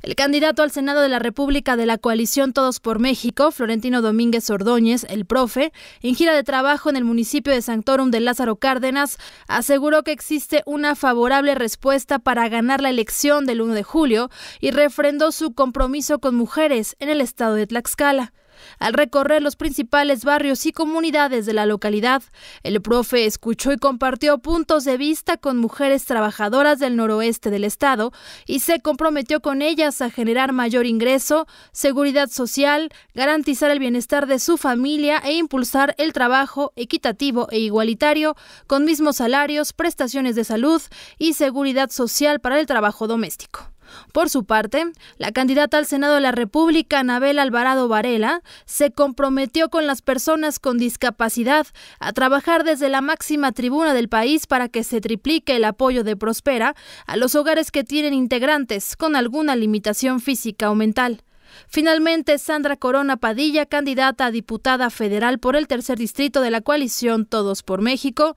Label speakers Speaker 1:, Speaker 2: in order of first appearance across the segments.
Speaker 1: El candidato al Senado de la República de la coalición Todos por México, Florentino Domínguez Ordóñez, el profe, en gira de trabajo en el municipio de Sanctorum de Lázaro Cárdenas, aseguró que existe una favorable respuesta para ganar la elección del 1 de julio y refrendó su compromiso con mujeres en el estado de Tlaxcala. Al recorrer los principales barrios y comunidades de la localidad, el profe escuchó y compartió puntos de vista con mujeres trabajadoras del noroeste del estado y se comprometió con ellas a generar mayor ingreso, seguridad social, garantizar el bienestar de su familia e impulsar el trabajo equitativo e igualitario con mismos salarios, prestaciones de salud y seguridad social para el trabajo doméstico. Por su parte, la candidata al Senado de la República, Anabel Alvarado Varela, se comprometió con las personas con discapacidad a trabajar desde la máxima tribuna del país para que se triplique el apoyo de Prospera a los hogares que tienen integrantes con alguna limitación física o mental. Finalmente, Sandra Corona Padilla, candidata a diputada federal por el tercer distrito de la coalición Todos por México,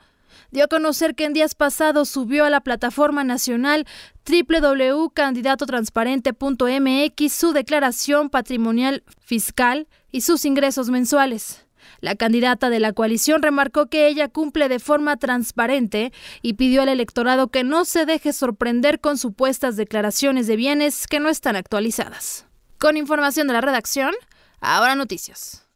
Speaker 1: dio a conocer que en días pasados subió a la plataforma nacional www.candidatotransparente.mx su declaración patrimonial fiscal y sus ingresos mensuales. La candidata de la coalición remarcó que ella cumple de forma transparente y pidió al electorado que no se deje sorprender con supuestas declaraciones de bienes que no están actualizadas. Con información de la redacción, ahora noticias.